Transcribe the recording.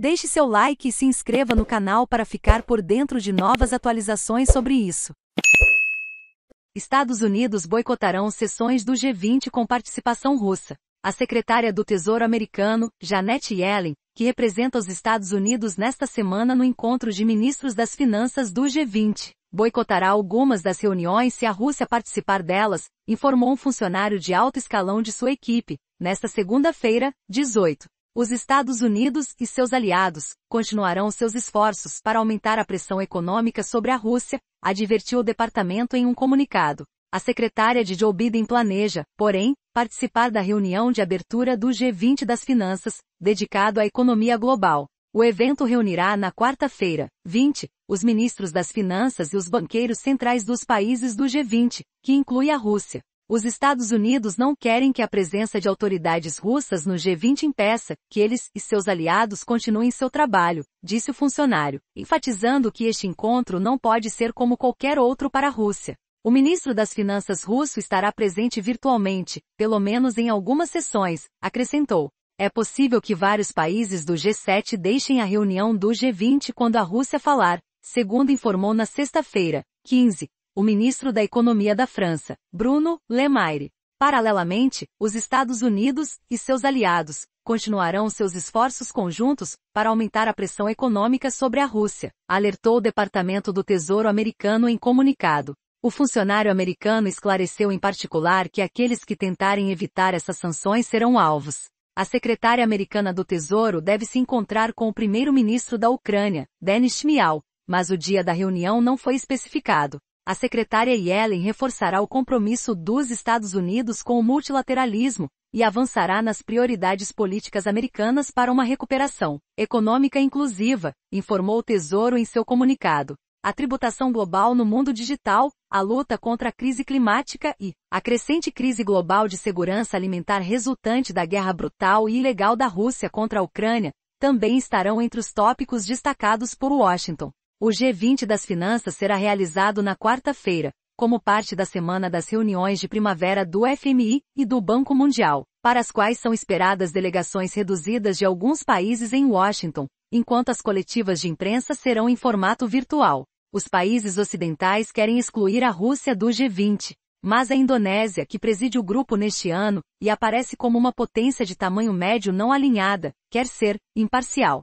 Deixe seu like e se inscreva no canal para ficar por dentro de novas atualizações sobre isso. Estados Unidos boicotarão sessões do G20 com participação russa. A secretária do Tesouro americano, Janet Yellen, que representa os Estados Unidos nesta semana no encontro de ministros das finanças do G20, boicotará algumas das reuniões se a Rússia participar delas, informou um funcionário de alto escalão de sua equipe, nesta segunda-feira, 18. Os Estados Unidos e seus aliados continuarão seus esforços para aumentar a pressão econômica sobre a Rússia, advertiu o departamento em um comunicado. A secretária de Joe Biden planeja, porém, participar da reunião de abertura do G20 das Finanças, dedicado à economia global. O evento reunirá na quarta-feira, 20, os ministros das finanças e os banqueiros centrais dos países do G20, que inclui a Rússia. Os Estados Unidos não querem que a presença de autoridades russas no G20 impeça que eles e seus aliados continuem seu trabalho, disse o funcionário, enfatizando que este encontro não pode ser como qualquer outro para a Rússia. O ministro das Finanças russo estará presente virtualmente, pelo menos em algumas sessões, acrescentou. É possível que vários países do G7 deixem a reunião do G20 quando a Rússia falar, segundo informou na sexta-feira, 15, o ministro da Economia da França, Bruno Le Maire. Paralelamente, os Estados Unidos e seus aliados continuarão seus esforços conjuntos para aumentar a pressão econômica sobre a Rússia, alertou o Departamento do Tesouro americano em comunicado. O funcionário americano esclareceu em particular que aqueles que tentarem evitar essas sanções serão alvos. A secretária americana do Tesouro deve se encontrar com o primeiro-ministro da Ucrânia, Denis Shmyhal, mas o dia da reunião não foi especificado a secretária Yellen reforçará o compromisso dos Estados Unidos com o multilateralismo e avançará nas prioridades políticas americanas para uma recuperação econômica inclusiva, informou o Tesouro em seu comunicado. A tributação global no mundo digital, a luta contra a crise climática e a crescente crise global de segurança alimentar resultante da guerra brutal e ilegal da Rússia contra a Ucrânia também estarão entre os tópicos destacados por Washington. O G20 das Finanças será realizado na quarta-feira, como parte da semana das reuniões de primavera do FMI e do Banco Mundial, para as quais são esperadas delegações reduzidas de alguns países em Washington, enquanto as coletivas de imprensa serão em formato virtual. Os países ocidentais querem excluir a Rússia do G20, mas a Indonésia, que preside o grupo neste ano e aparece como uma potência de tamanho médio não alinhada, quer ser imparcial.